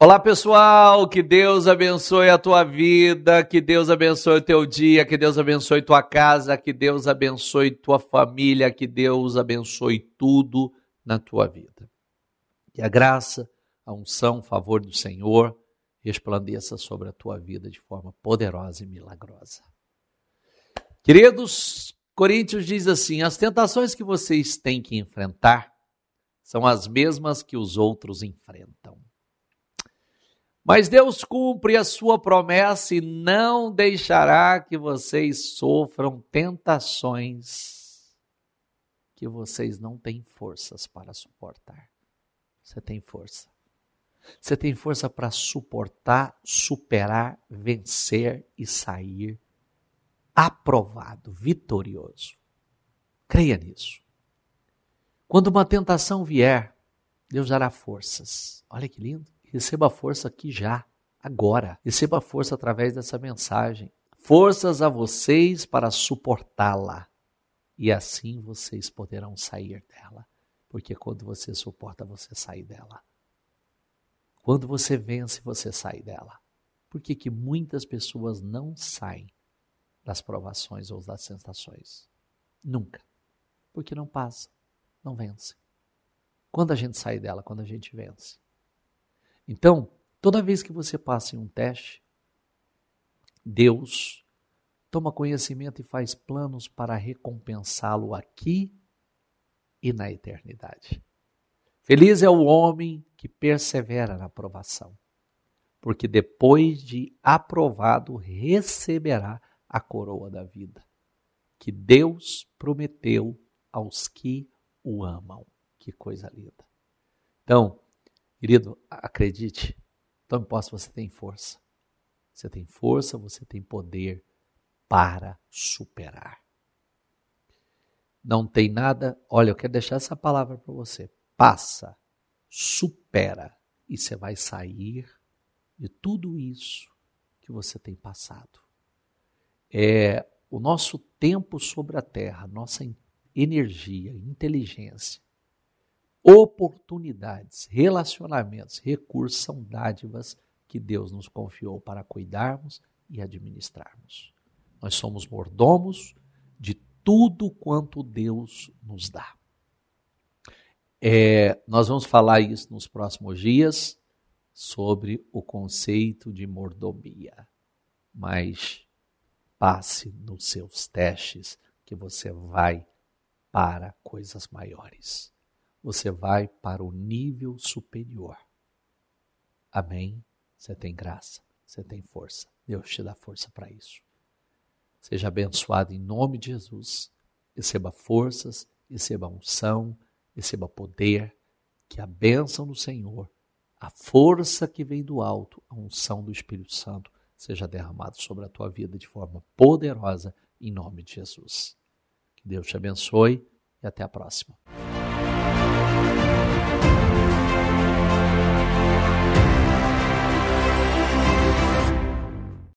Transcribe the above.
Olá pessoal, que Deus abençoe a tua vida, que Deus abençoe o teu dia, que Deus abençoe tua casa, que Deus abençoe tua família, que Deus abençoe tudo na tua vida. Que a graça, a unção, o favor do Senhor resplandeça sobre a tua vida de forma poderosa e milagrosa. Queridos, Coríntios diz assim: as tentações que vocês têm que enfrentar são as mesmas que os outros enfrentam. Mas Deus cumpre a sua promessa e não deixará que vocês sofram tentações que vocês não têm forças para suportar. Você tem força. Você tem força para suportar, superar, vencer e sair aprovado, vitorioso. Creia nisso. Quando uma tentação vier, Deus dará forças. Olha que lindo. Receba força aqui já, agora. Receba força através dessa mensagem. Forças a vocês para suportá-la. E assim vocês poderão sair dela. Porque quando você suporta, você sai dela. Quando você vence, você sai dela. Por que, que muitas pessoas não saem das provações ou das sensações? Nunca. Porque não passa, não vence. Quando a gente sai dela, quando a gente vence. Então, toda vez que você passa em um teste, Deus toma conhecimento e faz planos para recompensá-lo aqui e na eternidade. Feliz é o homem que persevera na aprovação, porque depois de aprovado receberá a coroa da vida, que Deus prometeu aos que o amam. Que coisa linda. Então, Querido, acredite, tome posse, você tem força. Você tem força, você tem poder para superar. Não tem nada, olha, eu quero deixar essa palavra para você. Passa, supera, e você vai sair de tudo isso que você tem passado. É o nosso tempo sobre a terra, nossa energia, inteligência Oportunidades, relacionamentos, recursos são dádivas que Deus nos confiou para cuidarmos e administrarmos. Nós somos mordomos de tudo quanto Deus nos dá. É, nós vamos falar isso nos próximos dias sobre o conceito de mordomia. Mas passe nos seus testes que você vai para coisas maiores você vai para o nível superior. Amém? Você tem graça, você tem força. Deus te dá força para isso. Seja abençoado em nome de Jesus. Receba forças, receba unção, receba poder. Que a bênção do Senhor, a força que vem do alto, a unção do Espírito Santo, seja derramada sobre a tua vida de forma poderosa, em nome de Jesus. Que Deus te abençoe e até a próxima. thank you